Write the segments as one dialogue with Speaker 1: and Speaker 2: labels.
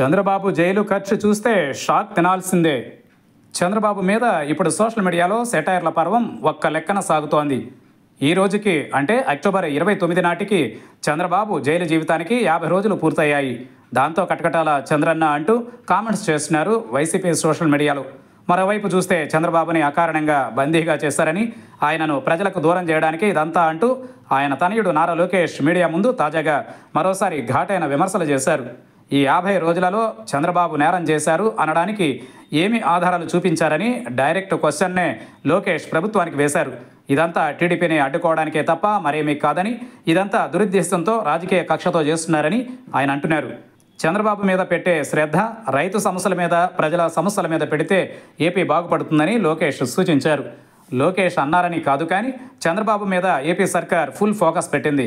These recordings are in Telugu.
Speaker 1: చంద్రబాబు జైలు ఖర్చు చూస్తే షాక్ తినాల్సిందే చంద్రబాబు మీద ఇప్పుడు సోషల్ మీడియాలో సెటైర్ల పర్వం ఒక్క లెక్కన సాగుతోంది ఈ రోజుకి అంటే అక్టోబర్ ఇరవై తొమ్మిది నాటికి చంద్రబాబు జైలు జీవితానికి యాభై రోజులు పూర్తయ్యాయి దాంతో కటకటాల చంద్రన్న అంటూ కామెంట్స్ చేస్తున్నారు వైసీపీ సోషల్ మీడియాలో మరోవైపు చూస్తే చంద్రబాబుని అకారణంగా బందీగా చేశారని ఆయనను ప్రజలకు దూరం చేయడానికి ఇదంతా అంటూ ఆయన తనయుడు నారా లోకేష్ మీడియా ముందు తాజాగా మరోసారి ఘాటైన విమర్శలు చేశారు ఈ యాభై రోజులలో చంద్రబాబు నేరం చేశారు అనడానికి ఏమి ఆధారాలు చూపించారని డైరెక్ట్ క్వశ్చన్నే లోకేష్ ప్రభుత్వానికి వేశారు ఇదంతా టీడీపీని అడ్డుకోవడానికే తప్ప మరేమీ కాదని ఇదంతా దురుద్దేశంతో రాజకీయ కక్షతో చేస్తున్నారని ఆయన అంటున్నారు చంద్రబాబు మీద పెట్టే శ్రద్ధ రైతు సమస్యల మీద ప్రజల సమస్యల మీద పెడితే ఏపీ బాగుపడుతుందని లోకేష్ సూచించారు లోకేష్ అన్నారని కాదు కానీ చంద్రబాబు మీద ఏపీ సర్కార్ ఫుల్ ఫోకస్ పెట్టింది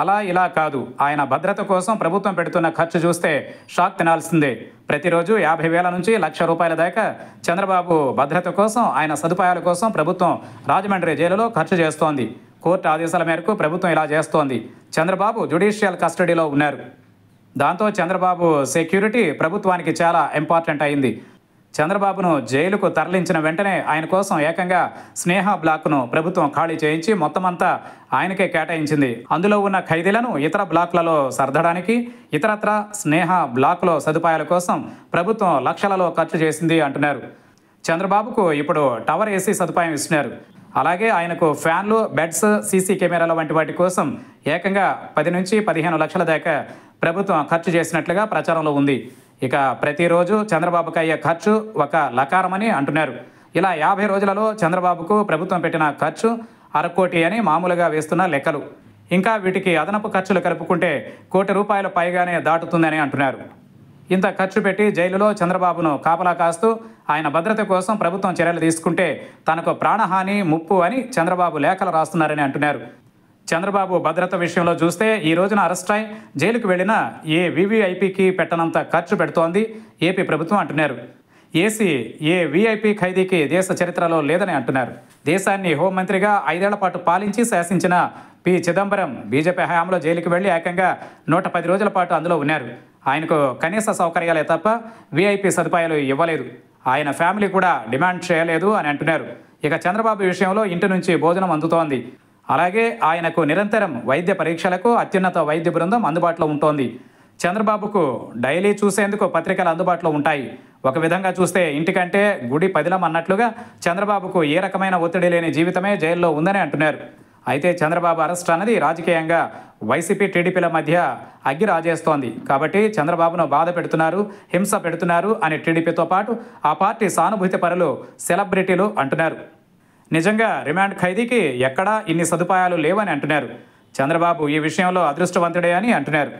Speaker 1: అలా ఇలా కాదు ఆయన భద్రత కోసం ప్రభుత్వం పెడుతున్న ఖర్చు చూస్తే షాక్ తినాల్సిందే ప్రతిరోజు యాభై వేల నుంచి లక్ష రూపాయల దాకా చంద్రబాబు భద్రత కోసం ఆయన సదుపాయాల కోసం ప్రభుత్వం రాజమండ్రి జైలులో ఖర్చు చేస్తోంది కోర్టు ఆదేశాల మేరకు ప్రభుత్వం ఇలా చేస్తోంది చంద్రబాబు జుడిషియల్ కస్టడీలో ఉన్నారు దాంతో చంద్రబాబు సెక్యూరిటీ ప్రభుత్వానికి చాలా ఇంపార్టెంట్ అయింది చంద్రబాబును జైలుకు తరలించిన వెంటనే ఆయన కోసం ఏకంగా స్నేహ బ్లాక్ను ప్రభుత్వం ఖాళీ చేయించి మొత్తమంతా ఆయనకే కేటాయించింది అందులో ఉన్న ఖైదీలను ఇతర బ్లాక్లలో సర్దడానికి ఇతరత్ర స్నేహ బ్లాక్లో సదుపాయాల కోసం ప్రభుత్వం లక్షలలో ఖర్చు చేసింది అంటున్నారు చంద్రబాబుకు ఇప్పుడు టవర్ ఏసీ సదుపాయం ఇస్తున్నారు అలాగే ఆయనకు ఫ్యాన్లు బెడ్స్ సీసీ కెమెరాల వంటి వాటి కోసం ఏకంగా పది నుంచి పదిహేను లక్షల దాకా ప్రభుత్వం ఖర్చు చేసినట్లుగా ప్రచారంలో ఉంది ఇక ప్రతిరోజు చంద్రబాబుకు అయ్యే ఖర్చు ఒక లకారమని అంటున్నారు ఇలా యాభై రోజులలో చంద్రబాబుకు ప్రభుత్వం పెట్టిన ఖర్చు అరకోటి అని మామూలుగా వేస్తున్న లెక్కలు ఇంకా వీటికి అదనపు ఖర్చులు కలుపుకుంటే కోటి రూపాయల పైగానే దాటుతుందని అంటున్నారు ఇంత ఖర్చు పెట్టి జైలులో చంద్రబాబును కాపలా కాస్తూ ఆయన భద్రత కోసం ప్రభుత్వం చర్యలు తీసుకుంటే తనకు ప్రాణహాని ముప్పు అని చంద్రబాబు లేఖలు రాస్తున్నారని అంటున్నారు చంద్రబాబు భద్రత విషయంలో చూస్తే ఈ రోజున అరెస్ట్ అయి జైలుకు వెళ్ళిన ఏ వివిఐపికి పెట్టనంత ఖర్చు పెడుతోంది ఏపీ ప్రభుత్వం అంటున్నారు ఏసీ ఏ విఐపి ఖైదీకి దేశ చరిత్రలో లేదని అంటున్నారు దేశాన్ని హోంమంత్రిగా ఐదేళ్ల పాటు పాలించి శాసించిన పి చిదంబరం బీజేపీ హయాంలో జైలుకి వెళ్ళి ఏకంగా నూట పది రోజుల పాటు అందులో ఉన్నారు ఆయనకు కనీస సౌకర్యాలే తప్ప విఐపి సదుపాయాలు ఇవ్వలేదు ఆయన ఫ్యామిలీ కూడా డిమాండ్ చేయలేదు అని అంటున్నారు ఇక చంద్రబాబు విషయంలో ఇంటి నుంచి భోజనం అందుతోంది అలాగే ఆయనకు నిరంతరం వైద్య పరీక్షలకు అత్యున్నత వైద్య బృందం అందుబాటులో ఉంటోంది చంద్రబాబుకు డైలీ చూసేందుకు పత్రికలు అందుబాటులో ఉంటాయి ఒక విధంగా చూస్తే ఇంటికంటే గుడి పదిలం అన్నట్లుగా చంద్రబాబుకు ఏ రకమైన ఒత్తిడి లేని జీవితమే జైల్లో ఉందని అంటున్నారు అయితే చంద్రబాబు అరెస్ట్ అన్నది రాజకీయంగా వైసీపీ టీడీపీల మధ్య అగ్గి రాజేస్తోంది కాబట్టి చంద్రబాబును బాధ పెడుతున్నారు హింస పెడుతున్నారు అని టీడీపీతో పాటు ఆ పార్టీ సానుభూతి పరులు సెలబ్రిటీలు అంటున్నారు నిజంగా రిమాండ్ ఖైదీకి ఎక్కడా ఇన్ని సదుపాయాలు లేవని అంటున్నారు చంద్రబాబు ఈ విషయంలో అదృష్టవంతుడే అని అంటున్నారు